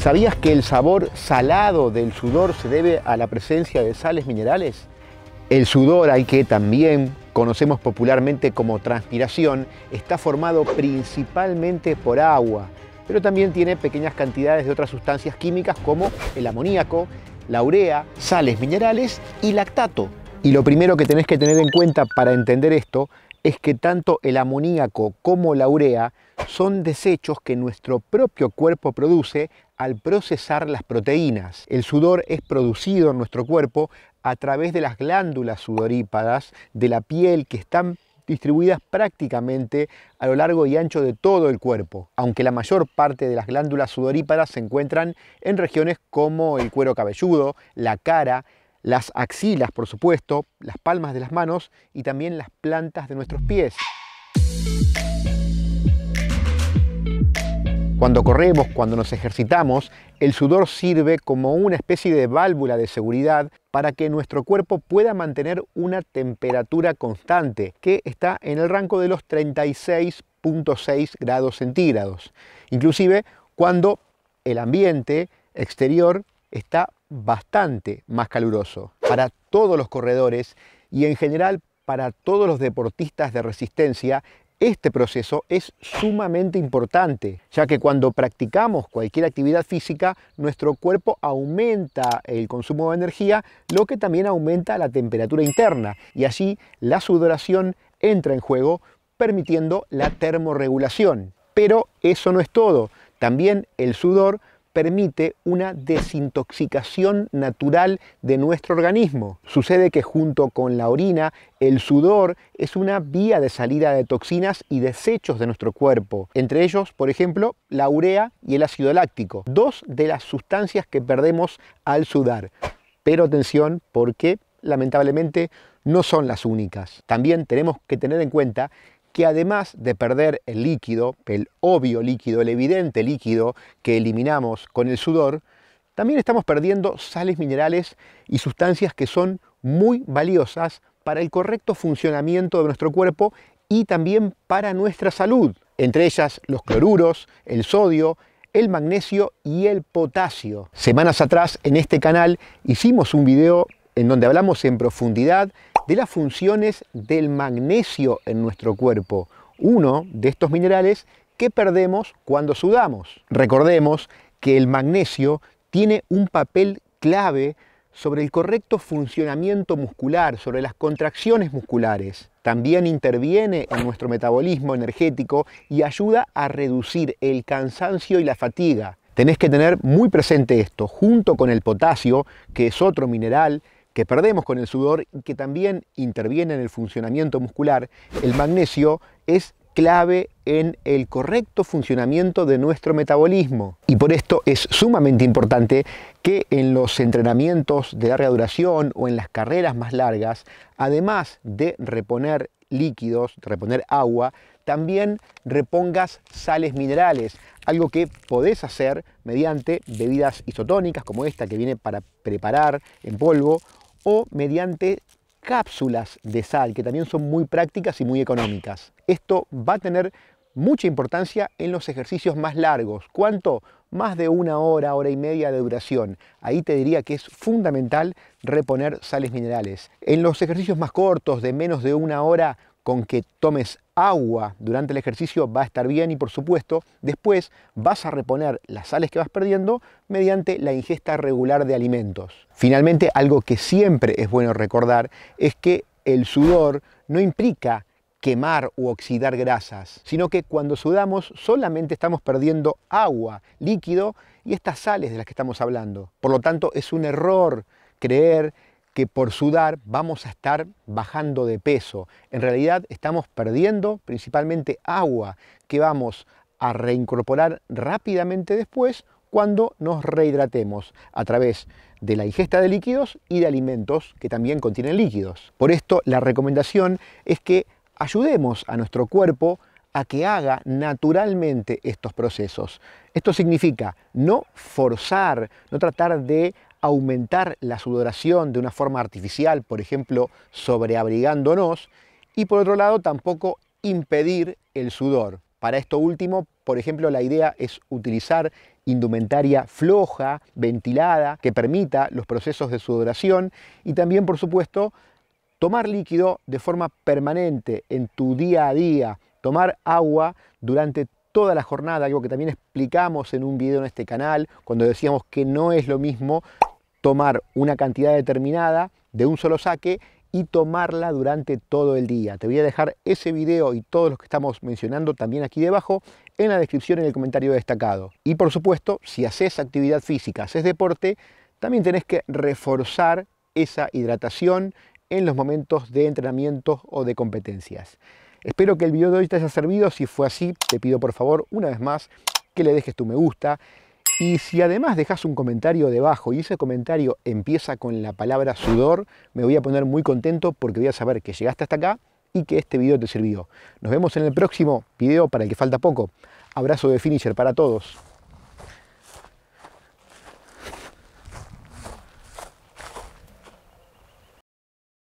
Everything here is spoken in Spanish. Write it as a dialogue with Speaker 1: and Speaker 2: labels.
Speaker 1: ¿Sabías que el sabor salado del sudor se debe a la presencia de sales minerales? El sudor, hay que también conocemos popularmente como transpiración, está formado principalmente por agua, pero también tiene pequeñas cantidades de otras sustancias químicas como el amoníaco, la urea, sales minerales y lactato, y lo primero que tenés que tener en cuenta para entender esto es que tanto el amoníaco como la urea son desechos que nuestro propio cuerpo produce al procesar las proteínas. El sudor es producido en nuestro cuerpo a través de las glándulas sudorípadas de la piel que están distribuidas prácticamente a lo largo y ancho de todo el cuerpo, aunque la mayor parte de las glándulas sudorípadas se encuentran en regiones como el cuero cabelludo, la cara, las axilas, por supuesto, las palmas de las manos y también las plantas de nuestros pies. Cuando corremos, cuando nos ejercitamos, el sudor sirve como una especie de válvula de seguridad para que nuestro cuerpo pueda mantener una temperatura constante, que está en el rango de los 36.6 grados centígrados, inclusive cuando el ambiente exterior está bastante más caluroso para todos los corredores y en general para todos los deportistas de resistencia. Este proceso es sumamente importante, ya que cuando practicamos cualquier actividad física, nuestro cuerpo aumenta el consumo de energía, lo que también aumenta la temperatura interna y así la sudoración entra en juego permitiendo la termorregulación. Pero eso no es todo, también el sudor permite una desintoxicación natural de nuestro organismo. Sucede que junto con la orina, el sudor es una vía de salida de toxinas y desechos de nuestro cuerpo, entre ellos, por ejemplo, la urea y el ácido láctico, dos de las sustancias que perdemos al sudar. Pero atención, porque lamentablemente no son las únicas. También tenemos que tener en cuenta que además de perder el líquido, el obvio líquido, el evidente líquido que eliminamos con el sudor, también estamos perdiendo sales minerales y sustancias que son muy valiosas para el correcto funcionamiento de nuestro cuerpo y también para nuestra salud, entre ellas los cloruros, el sodio, el magnesio y el potasio. Semanas atrás en este canal hicimos un video en donde hablamos en profundidad de las funciones del magnesio en nuestro cuerpo, uno de estos minerales que perdemos cuando sudamos. Recordemos que el magnesio tiene un papel clave sobre el correcto funcionamiento muscular, sobre las contracciones musculares. También interviene en nuestro metabolismo energético y ayuda a reducir el cansancio y la fatiga. Tenés que tener muy presente esto, junto con el potasio, que es otro mineral que perdemos con el sudor y que también interviene en el funcionamiento muscular, el magnesio es clave en el correcto funcionamiento de nuestro metabolismo. Y por esto es sumamente importante que en los entrenamientos de larga duración o en las carreras más largas, además de reponer líquidos, reponer agua, también repongas sales minerales, algo que podés hacer mediante bebidas isotónicas como esta que viene para preparar en polvo o mediante cápsulas de sal, que también son muy prácticas y muy económicas. Esto va a tener mucha importancia en los ejercicios más largos. ¿Cuánto? Más de una hora, hora y media de duración. Ahí te diría que es fundamental reponer sales minerales. En los ejercicios más cortos, de menos de una hora, con que tomes agua durante el ejercicio va a estar bien y por supuesto después vas a reponer las sales que vas perdiendo mediante la ingesta regular de alimentos. Finalmente, algo que siempre es bueno recordar es que el sudor no implica quemar u oxidar grasas, sino que cuando sudamos solamente estamos perdiendo agua, líquido y estas sales de las que estamos hablando. Por lo tanto, es un error creer que por sudar vamos a estar bajando de peso. En realidad estamos perdiendo principalmente agua que vamos a reincorporar rápidamente después cuando nos rehidratemos a través de la ingesta de líquidos y de alimentos que también contienen líquidos. Por esto la recomendación es que ayudemos a nuestro cuerpo a que haga naturalmente estos procesos. Esto significa no forzar, no tratar de aumentar la sudoración de una forma artificial, por ejemplo, sobreabrigándonos, y por otro lado tampoco impedir el sudor. Para esto último, por ejemplo, la idea es utilizar indumentaria floja, ventilada, que permita los procesos de sudoración y también, por supuesto, tomar líquido de forma permanente en tu día a día, tomar agua durante toda la jornada, algo que también explicamos en un video en este canal, cuando decíamos que no es lo mismo tomar una cantidad determinada de un solo saque y tomarla durante todo el día. Te voy a dejar ese video y todos los que estamos mencionando también aquí debajo en la descripción en el comentario destacado. Y por supuesto, si haces actividad física, haces deporte, también tenés que reforzar esa hidratación en los momentos de entrenamiento o de competencias. Espero que el video de hoy te haya servido. Si fue así, te pido por favor una vez más que le dejes tu me gusta y si además dejas un comentario debajo y ese comentario empieza con la palabra sudor, me voy a poner muy contento porque voy a saber que llegaste hasta acá y que este video te sirvió. Nos vemos en el próximo video para el que falta poco. Abrazo de finisher para todos.